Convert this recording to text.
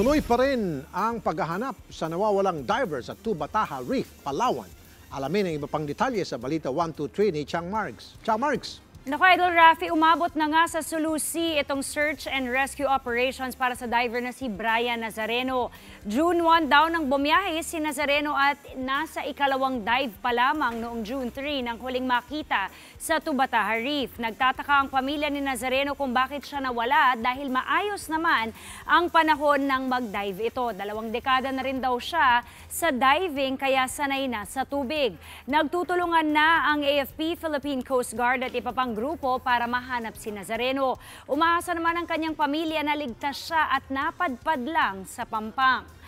Tuloy pa rin ang paghahanap sa nawawalang diver sa Tubataha Reef, Palawan. Alamin ang iba pang detalye sa Balita 123 ni Chang Marks. Chang Marks! Naku, Idol Rafi, umabot na nga sa Sulusi itong search and rescue operations para sa diver na si Brian Nazareno. June 1 daw ng bumiyahe si Nazareno at nasa ikalawang dive pa lamang noong June 3 nang huling makita sa Tubataha Reef. Nagtataka ang pamilya ni Nazareno kung bakit siya nawala dahil maayos naman ang panahon ng mag-dive ito. Dalawang dekada na rin daw siya sa diving kaya sanay na sa tubig. Nagtutulungan na ang AFP Philippine Coast Guard at ipapang grupo para mahanap si Nazareno. Umaasa naman ang kanyang pamilya na ligtas siya at napadpad lang sa pampang.